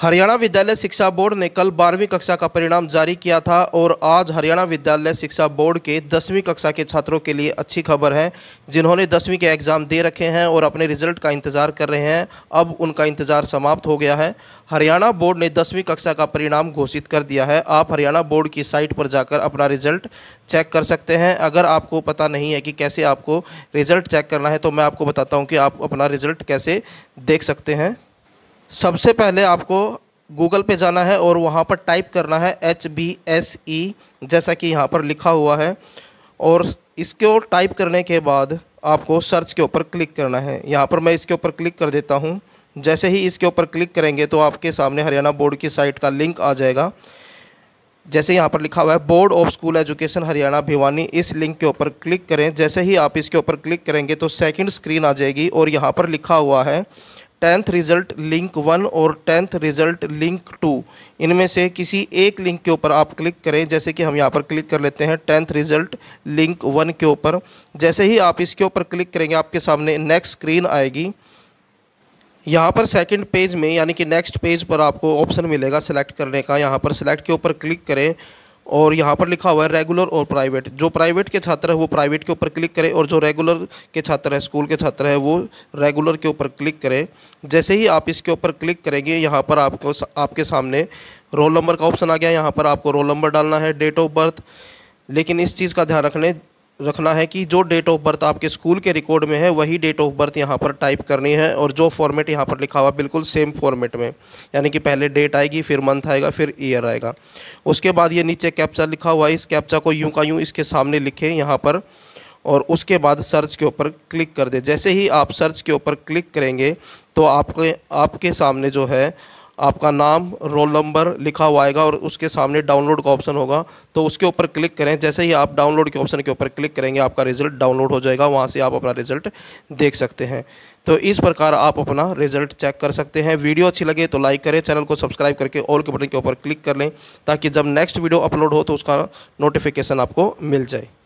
हरियाणा विद्यालय शिक्षा बोर्ड ने कल बारहवीं कक्षा का परिणाम जारी किया था और आज हरियाणा विद्यालय शिक्षा बोर्ड के दसवीं कक्षा के छात्रों के लिए अच्छी खबर है जिन्होंने दसवीं के एग्ज़ाम दे रखे हैं और अपने रिजल्ट का इंतज़ार कर रहे हैं अब उनका इंतज़ार समाप्त हो गया है हरियाणा बोर्ड ने दसवीं कक्षा का परिणाम घोषित कर दिया है आप हरियाणा बोर्ड की साइट पर जाकर अपना रिजल्ट चेक कर सकते हैं अगर आपको पता नहीं है कि कैसे आपको रिज़ल्ट चेक करना है तो मैं आपको बताता हूँ कि आप अपना रिज़ल्ट कैसे देख सकते हैं सबसे पहले आपको गूगल पे जाना है और वहाँ पर टाइप करना है एच बी एस ई जैसा कि यहाँ पर लिखा हुआ है और इसको टाइप करने के बाद आपको सर्च के ऊपर क्लिक करना है यहाँ पर मैं इसके ऊपर क्लिक कर देता हूँ जैसे ही इसके ऊपर क्लिक करेंगे तो आपके सामने हरियाणा बोर्ड की साइट का लिंक आ जाएगा जैसे यहाँ पर लिखा हुआ है board of school education Haryana Bhiwani इस लिंक के ऊपर क्लिक करें जैसे ही आप इसके ऊपर क्लिक करेंगे तो सेकंड स्क्रीन आ जाएगी और यहाँ पर लिखा हुआ है टेंथ रिजल्ट लिंक वन और टेंथ रिजल्ट लिंक टू इनमें से किसी एक लिंक के ऊपर आप क्लिक करें जैसे कि हम यहाँ पर क्लिक कर लेते हैं टेंथ रिजल्ट लिंक वन के ऊपर जैसे ही आप इसके ऊपर क्लिक करेंगे आपके सामने नेक्स्ट स्क्रीन आएगी यहाँ पर सेकंड पेज में यानी कि नेक्स्ट पेज पर आपको ऑप्शन मिलेगा सिलेक्ट करने का यहाँ पर सिलेक्ट के ऊपर क्लिक करें और यहाँ पर लिखा हुआ है रेगुलर और प्राइवेट जो प्राइवेट के छात्र है वो प्राइवेट के ऊपर क्लिक करें और जो रेगुलर के छात्र है स्कूल के छात्र है वो रेगुलर के ऊपर क्लिक करें जैसे ही आप इसके ऊपर क्लिक करेंगे यहाँ पर आपको आपके सामने रोल नंबर का ऑप्शन आ गया यहाँ पर आपको रोल नंबर डालना है डेट ऑफ बर्थ लेकिन इस चीज़ का ध्यान रखने रखना है कि जो डेट ऑफ बर्थ आपके स्कूल के रिकॉर्ड में है वही डेट ऑफ बर्थ यहाँ पर टाइप करनी है और जो फॉर्मेट यहाँ पर लिखा हुआ बिल्कुल सेम फॉर्मेट में यानी कि पहले डेट आएगी फिर मंथ आएगा फिर ईयर आएगा उसके बाद ये नीचे कैप्चा लिखा हुआ है इस कैप्चा को यूँ का यूँ इसके सामने लिखें यहाँ पर और उसके बाद सर्च के ऊपर क्लिक कर दें जैसे ही आप सर्च के ऊपर क्लिक करेंगे तो आपके आपके सामने जो है आपका नाम रोल नंबर लिखा हुआ आएगा और उसके सामने डाउनलोड का ऑप्शन होगा तो उसके ऊपर क्लिक करें जैसे ही आप डाउनलोड के ऑप्शन के ऊपर क्लिक करेंगे आपका रिजल्ट डाउनलोड हो जाएगा वहाँ से आप अपना रिजल्ट देख सकते हैं तो इस प्रकार आप अपना रिजल्ट चेक कर सकते हैं वीडियो अच्छी लगे तो लाइक करें चैनल को सब्सक्राइब करके ऑल के बटन के ऊपर क्लिक कर लें ताकि जब नेक्स्ट वीडियो अपलोड हो तो उसका नोटिफिकेशन आपको मिल जाए